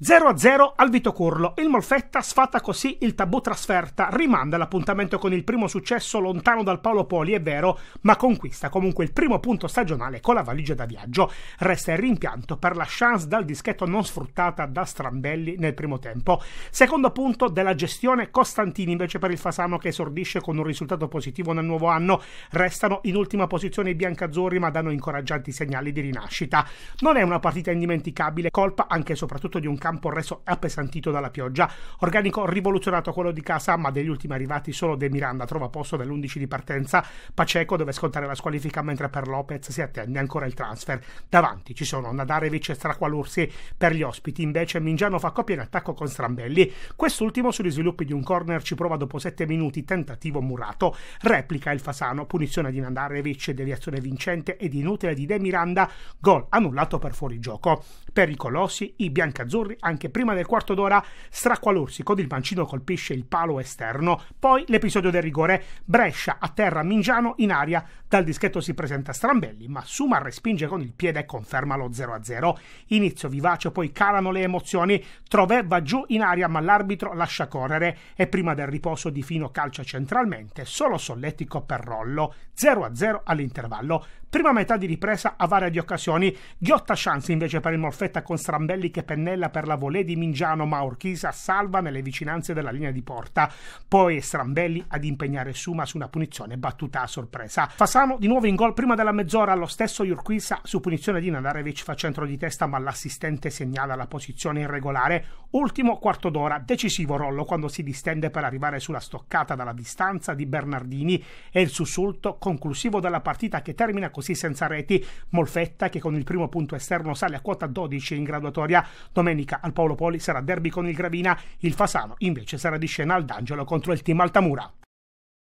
0-0 al Vito Curlo. Il Molfetta sfatta così il tabù trasferta, rimanda l'appuntamento con il primo successo lontano dal Paolo Poli, è vero, ma conquista comunque il primo punto stagionale con la valigia da viaggio. Resta il rimpianto per la chance dal dischetto non sfruttata da Strambelli nel primo tempo. Secondo punto della gestione Costantini invece per il Fasano che esordisce con un risultato positivo nel nuovo anno. Restano in ultima posizione i biancazzurri ma danno incoraggianti segnali di rinascita. Non è una partita indimenticabile, colpa anche e soprattutto di un cambio campo reso appesantito dalla pioggia. Organico rivoluzionato quello di casa, ma degli ultimi arrivati solo De Miranda trova posto dall'11 di partenza. Paceco deve scontare la squalifica, mentre per Lopez si attende ancora il transfer. Davanti ci sono Nadarevic e Straqualursi per gli ospiti, invece Mingiano fa coppia in attacco con Strambelli. Quest'ultimo sugli sviluppi di un corner ci prova dopo 7 minuti, tentativo murato. Replica il Fasano, punizione di Nadarevic, deviazione vincente ed inutile di De Miranda, gol annullato per fuorigioco. Per i Colossi, i biancazzurri anche prima del quarto d'ora stracqua l'orsico, il mancino colpisce il palo esterno, poi l'episodio del rigore, Brescia a terra Mingiano in aria, dal dischetto si presenta Strambelli, ma Suma respinge con il piede e conferma lo 0-0. Inizio vivace, poi calano le emozioni, Trovè va giù in aria ma l'arbitro lascia correre e prima del riposo di Fino calcia centralmente, solo Solletico per Rollo, 0-0 all'intervallo. Prima metà di ripresa a varia di occasioni, ghiotta chance invece per il Molfetta con Strambelli che pennella per Carlavole di Mingiano Maurchisa salva nelle vicinanze della linea di porta. Poi Strambelli ad impegnare Suma su una punizione battuta a sorpresa. Fasano di nuovo in gol prima della mezz'ora, lo stesso Jurquisa su punizione di Nadarevic fa centro di testa ma l'assistente segnala la posizione irregolare. Ultimo quarto d'ora, decisivo Rollo quando si distende per arrivare sulla stoccata dalla distanza di Bernardini e il sussulto conclusivo della partita che termina così senza reti. Molfetta che con il primo punto esterno sale a quota 12 in graduatoria. Domenica al Paolo Poli sarà derby con il Gravina, il Fasano invece sarà di scena al D'Angelo contro il team Altamura.